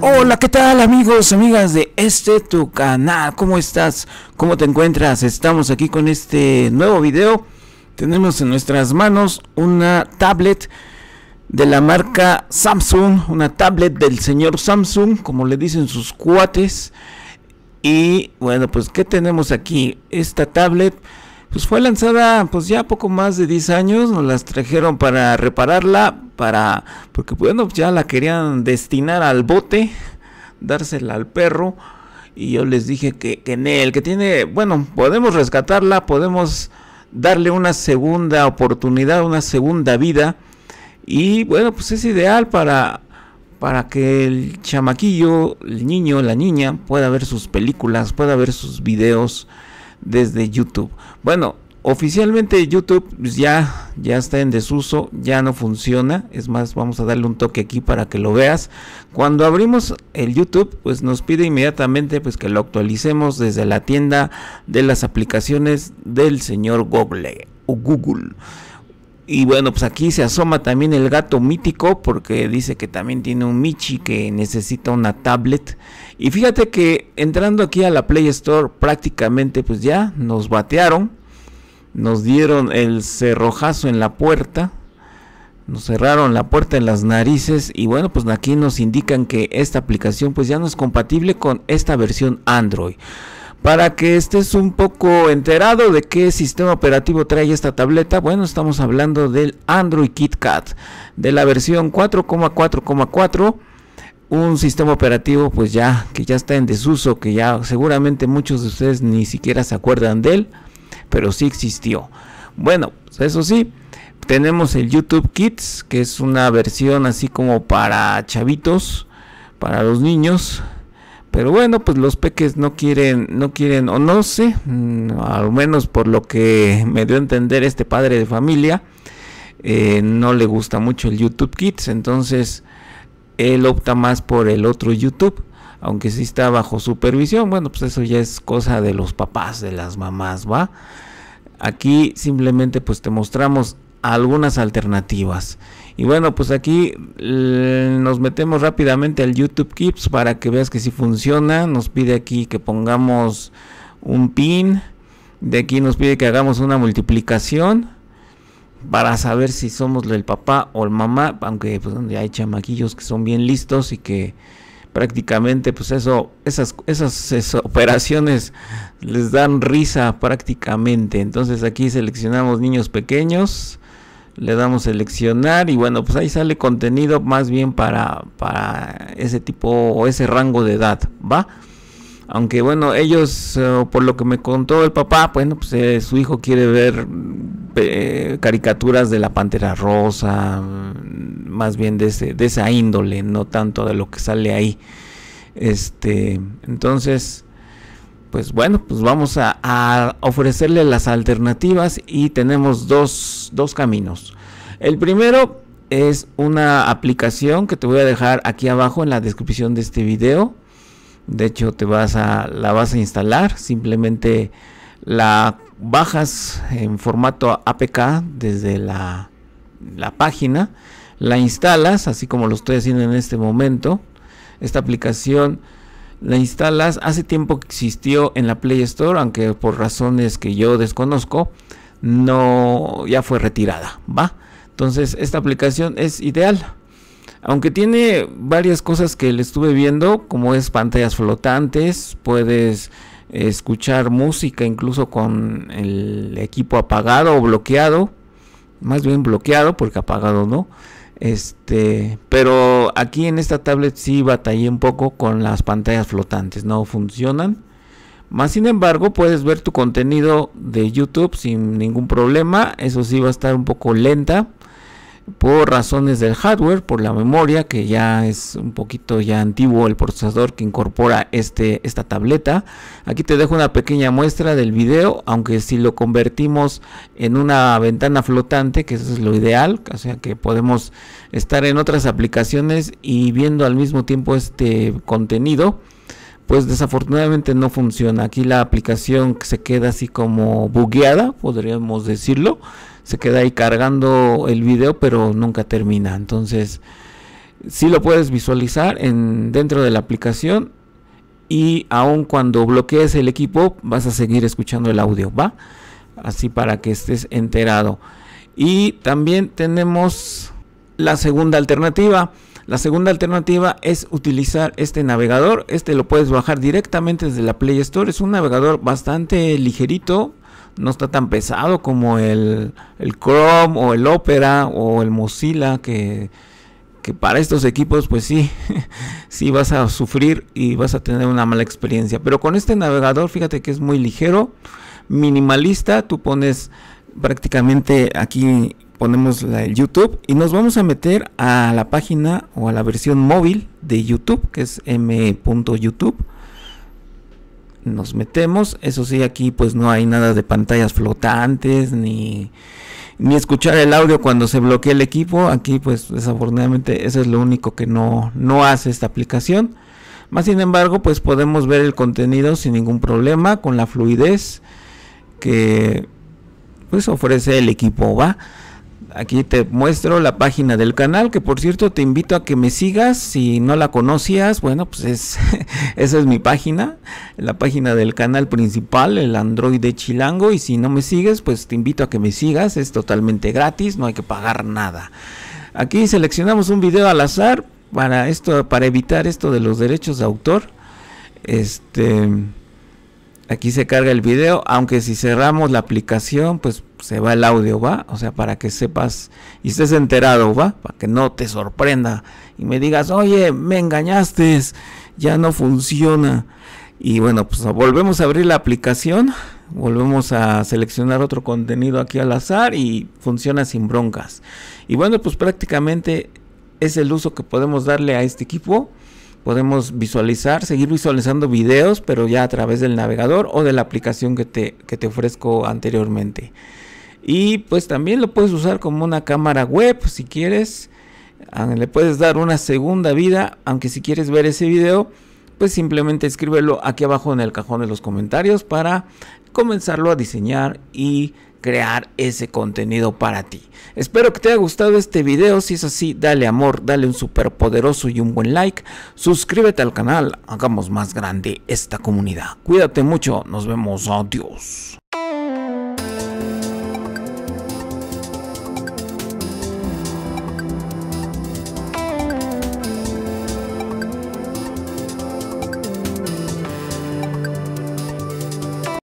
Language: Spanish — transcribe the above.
Hola, ¿qué tal amigos, amigas de este tu canal? ¿Cómo estás? ¿Cómo te encuentras? Estamos aquí con este nuevo video. Tenemos en nuestras manos una tablet de la marca Samsung, una tablet del señor Samsung, como le dicen sus cuates. Y bueno, pues ¿qué tenemos aquí? Esta tablet pues fue lanzada pues ya poco más de 10 años, nos las trajeron para repararla, para porque bueno, ya la querían destinar al bote, dársela al perro y yo les dije que, en él, que tiene, bueno, podemos rescatarla, podemos darle una segunda oportunidad, una segunda vida y bueno, pues es ideal para para que el chamaquillo, el niño, la niña pueda ver sus películas, pueda ver sus videos desde YouTube. Bueno, oficialmente YouTube ya, ya está en desuso, ya no funciona. Es más, vamos a darle un toque aquí para que lo veas. Cuando abrimos el YouTube, pues nos pide inmediatamente pues, que lo actualicemos desde la tienda de las aplicaciones del señor Google. O Google. Y bueno, pues aquí se asoma también el gato mítico porque dice que también tiene un Michi que necesita una tablet. Y fíjate que entrando aquí a la Play Store prácticamente pues ya nos batearon. Nos dieron el cerrojazo en la puerta. Nos cerraron la puerta en las narices y bueno, pues aquí nos indican que esta aplicación pues ya no es compatible con esta versión Android para que estés un poco enterado de qué sistema operativo trae esta tableta. Bueno, estamos hablando del Android KitKat de la versión 4.4.4, un sistema operativo pues ya que ya está en desuso, que ya seguramente muchos de ustedes ni siquiera se acuerdan de él, pero sí existió. Bueno, pues eso sí, tenemos el YouTube Kids, que es una versión así como para chavitos, para los niños pero bueno, pues los peques no quieren, no quieren, o no sé, mm, al menos por lo que me dio a entender este padre de familia, eh, no le gusta mucho el YouTube Kids, entonces él opta más por el otro YouTube, aunque si está bajo supervisión. Bueno, pues eso ya es cosa de los papás, de las mamás, ¿va? Aquí simplemente pues te mostramos algunas alternativas. Y bueno, pues aquí nos metemos rápidamente al YouTube Kids para que veas que si funciona. Nos pide aquí que pongamos un pin. De aquí nos pide que hagamos una multiplicación para saber si somos el papá o el mamá, aunque pues, donde hay chamaquillos que son bien listos y que prácticamente pues eso esas, esas operaciones les dan risa prácticamente. Entonces aquí seleccionamos niños pequeños le damos seleccionar y bueno, pues ahí sale contenido más bien para, para ese tipo o ese rango de edad, ¿va? Aunque bueno, ellos, eh, por lo que me contó el papá, bueno, pues eh, su hijo quiere ver eh, caricaturas de la Pantera Rosa, mm, más bien de, de esa índole, no tanto de lo que sale ahí. Este, entonces, pues bueno, pues vamos a, ofrecerle las alternativas y tenemos dos, dos caminos. El primero es una aplicación que te voy a dejar aquí abajo en la descripción de este video. De hecho, te vas a la vas a instalar, simplemente la bajas en formato APK desde la, la página, la instalas, así como lo estoy haciendo en este momento. Esta aplicación la instalas. Hace tiempo que existió en la Play Store, aunque por razones que yo desconozco, no ya fue retirada, ¿va? Entonces, esta aplicación es ideal. Aunque tiene varias cosas que le estuve viendo, como es pantallas flotantes, puedes escuchar música incluso con el equipo apagado o bloqueado, más bien bloqueado porque apagado no. Este, pero aquí en esta tablet sí batallé un poco con las pantallas flotantes, no funcionan. Más sin embargo, puedes ver tu contenido de YouTube sin ningún problema. Eso sí va a estar un poco lenta por razones del hardware, por la memoria, que ya es un poquito ya antiguo el procesador que incorpora este, esta tableta. Aquí te dejo una pequeña muestra del video, aunque si lo convertimos en una ventana flotante, que eso es lo ideal, o sea que podemos estar en otras aplicaciones y viendo al mismo tiempo este contenido pues desafortunadamente no funciona. Aquí la aplicación se queda así como bugueada, podríamos decirlo. Se queda ahí cargando el video, pero nunca termina. Entonces, si lo puedes visualizar en, dentro de la aplicación y aun cuando bloquees el equipo vas a seguir escuchando el audio, ¿va? Así para que estés enterado. Y también tenemos la segunda alternativa la segunda alternativa es utilizar este navegador. Este lo puedes bajar directamente desde la Play Store. Es un navegador bastante ligerito. No está tan pesado como el, Chrome o el Opera o el Mozilla que, que para estos equipos pues sí, sí vas a sufrir y vas a tener una mala experiencia. Pero con este navegador fíjate que es muy ligero, minimalista, tú pones prácticamente aquí ponemos el YouTube y nos vamos a meter a la página o a la versión móvil de YouTube, que es m.youtube. Nos metemos, eso sí, aquí pues no hay nada de pantallas flotantes ni, ni escuchar el audio cuando se bloquea el equipo. Aquí pues desafortunadamente eso es lo único que no, no hace esta aplicación. Más sin embargo, pues podemos ver el contenido sin ningún problema, con la fluidez que pues ofrece el equipo, ¿va? aquí te muestro la página del canal, que por cierto te invito a que me sigas, si no la conocías, bueno, pues es, esa es mi página, la página del canal principal, el Android de Chilango, y si no me sigues, pues te invito a que me sigas, es totalmente gratis, no hay que pagar nada. Aquí seleccionamos un video al azar para esto para evitar esto de los derechos de autor. Este Aquí se carga el video, aunque si cerramos la aplicación, pues se va el audio, ¿va? O sea, para que sepas y estés enterado, ¿va? Para que no te sorprenda y me digas, oye, me engañaste, ya no funciona. Y bueno, pues volvemos a abrir la aplicación, volvemos a seleccionar otro contenido aquí al azar y funciona sin broncas. Y bueno, pues prácticamente es el uso que podemos darle a este equipo podemos visualizar, seguir visualizando videos, pero ya a través del navegador o de la aplicación que te, que te ofrezco anteriormente. Y pues también lo puedes usar como una cámara web si quieres. Ah, le puedes dar una segunda vida, aunque si quieres ver ese video, pues simplemente escríbelo aquí abajo en el cajón de los comentarios para comenzarlo a diseñar y crear ese contenido para ti. Espero que te haya gustado este video, si es así dale amor, dale un super poderoso y un buen like, suscríbete al canal, hagamos más grande esta comunidad. Cuídate mucho, nos vemos, adiós.